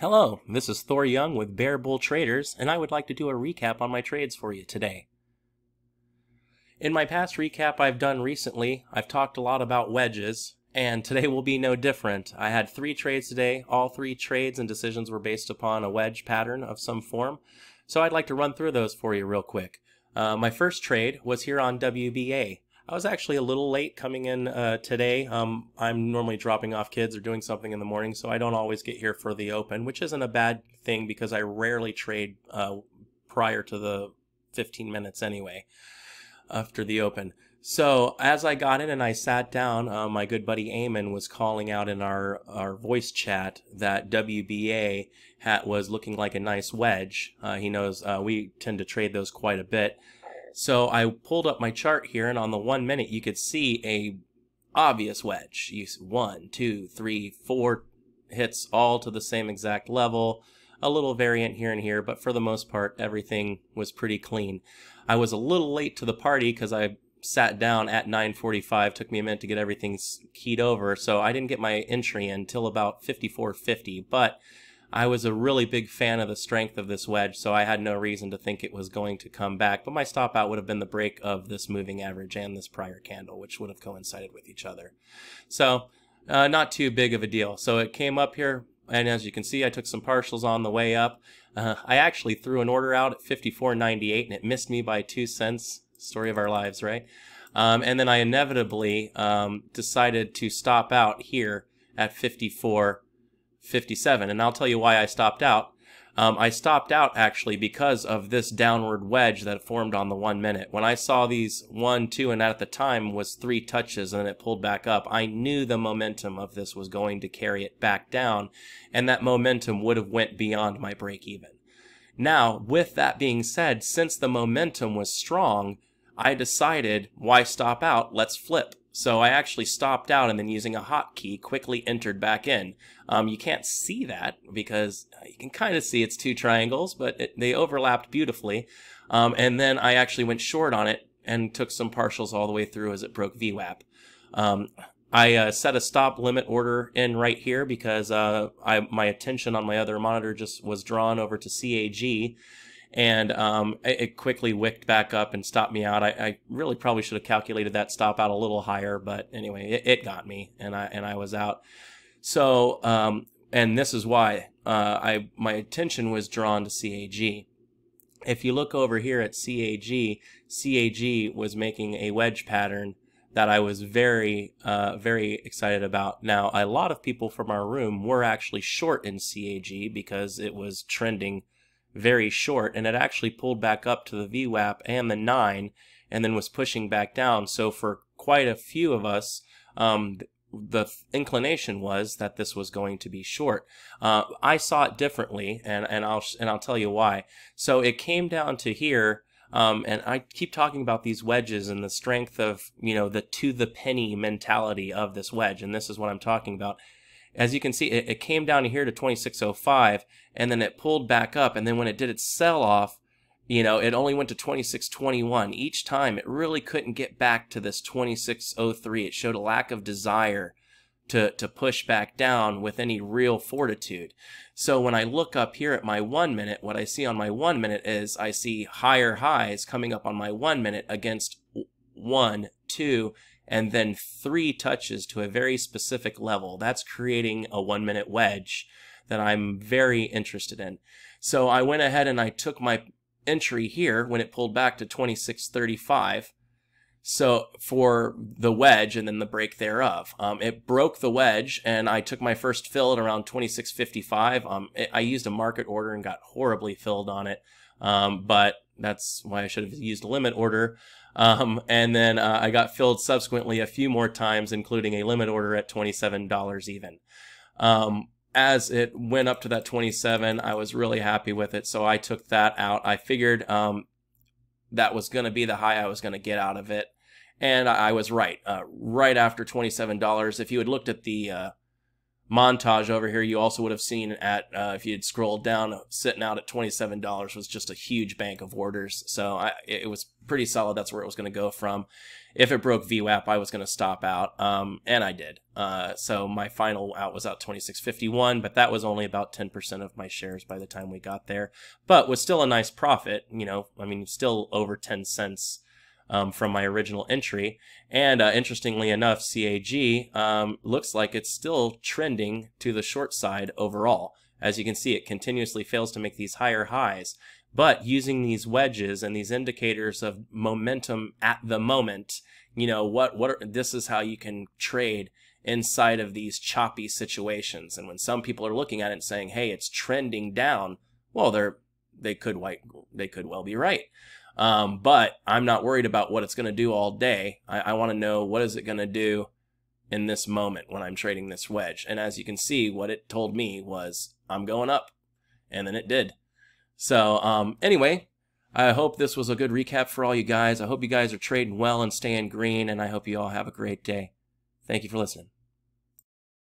Hello, this is Thor Young with Bear Bull Traders, and I would like to do a recap on my trades for you today. In my past recap I've done recently, I've talked a lot about wedges, and today will be no different. I had three trades today. All three trades and decisions were based upon a wedge pattern of some form. So I'd like to run through those for you real quick. Uh, my first trade was here on WBA. I was actually a little late coming in uh, today. Um, I'm normally dropping off kids or doing something in the morning, so I don't always get here for the open, which isn't a bad thing because I rarely trade uh, prior to the 15 minutes anyway after the open. So as I got in and I sat down, uh, my good buddy Eamon was calling out in our, our voice chat that WBA hat was looking like a nice wedge. Uh, he knows uh, we tend to trade those quite a bit. So I pulled up my chart here, and on the one minute, you could see a obvious wedge. You one, two, three, four hits all to the same exact level. A little variant here and here, but for the most part, everything was pretty clean. I was a little late to the party because I sat down at 9:45. Took me a minute to get everything keyed over, so I didn't get my entry until about 54:50. But I was a really big fan of the strength of this wedge, so I had no reason to think it was going to come back. But my stop out would have been the break of this moving average and this prior candle, which would have coincided with each other. So uh, not too big of a deal. So it came up here, and as you can see, I took some partials on the way up. Uh, I actually threw an order out at 54.98, and it missed me by two cents. Story of our lives, right? Um, and then I inevitably um, decided to stop out here at 54. 57. And I'll tell you why I stopped out. Um, I stopped out actually because of this downward wedge that formed on the one minute. When I saw these one, two, and that at the time was three touches and it pulled back up, I knew the momentum of this was going to carry it back down and that momentum would have went beyond my break even. Now, with that being said, since the momentum was strong, I decided why stop out? Let's flip. So I actually stopped out and then using a hotkey quickly entered back in. Um, you can't see that because uh, you can kind of see it's two triangles, but it, they overlapped beautifully. Um, and then I actually went short on it and took some partials all the way through as it broke VWAP. Um, I uh, set a stop limit order in right here because uh, I, my attention on my other monitor just was drawn over to CAG and um, it quickly wicked back up and stopped me out. I, I, really probably should have calculated that stop out a little higher, but anyway, it, it got me, and I and I was out. So, um, and this is why uh, I my attention was drawn to CAG. If you look over here at CAG, CAG was making a wedge pattern that I was very, uh, very excited about. Now, a lot of people from our room were actually short in CAG because it was trending very short, and it actually pulled back up to the VWAP and the 9, and then was pushing back down. So for quite a few of us, um, the inclination was that this was going to be short. Uh, I saw it differently, and, and I'll and I'll tell you why. So it came down to here, um, and I keep talking about these wedges and the strength of you know the to the penny mentality of this wedge, and this is what I'm talking about as you can see, it, it came down here to 2605 and then it pulled back up. And then when it did its sell off, you know, it only went to 2621 each time. It really couldn't get back to this 2603. It showed a lack of desire to, to push back down with any real fortitude. So when I look up here at my one minute, what I see on my one minute is I see higher highs coming up on my one minute against one, two, and then three touches to a very specific level. That's creating a one minute wedge that I'm very interested in. So I went ahead and I took my entry here when it pulled back to 2635 so for the wedge and then the break thereof, um, it broke the wedge and I took my first fill at around 2655. Um, it, I used a market order and got horribly filled on it. Um, but that's why I should have used a limit order. Um, and then uh, I got filled subsequently a few more times, including a limit order at $27 even. Um, as it went up to that 27, I was really happy with it. So I took that out. I figured, um, that was going to be the high I was going to get out of it. And I, I was right. Uh, right after $27, if you had looked at the uh, montage over here you also would have seen at uh, if you had scrolled down sitting out at $27 was just a huge bank of orders so I, it was pretty solid that's where it was going to go from if it broke vwap i was going to stop out um, and i did uh, so my final out was out 2651 but that was only about 10% of my shares by the time we got there but was still a nice profit you know i mean still over 10 cents um, from my original entry. And uh, interestingly enough, CAG um, looks like it's still trending to the short side overall. As you can see, it continuously fails to make these higher highs. But using these wedges and these indicators of momentum at the moment, you know, what, what are, this is how you can trade inside of these choppy situations. And when some people are looking at it and saying, hey, it's trending down, well, they're, they could, white, they could well be right. Um, but I'm not worried about what it's going to do all day. I, I want to know what is it going to do in this moment when I'm trading this wedge. And as you can see, what it told me was I'm going up. And then it did. So um, anyway, I hope this was a good recap for all you guys. I hope you guys are trading well and staying green. And I hope you all have a great day. Thank you for listening.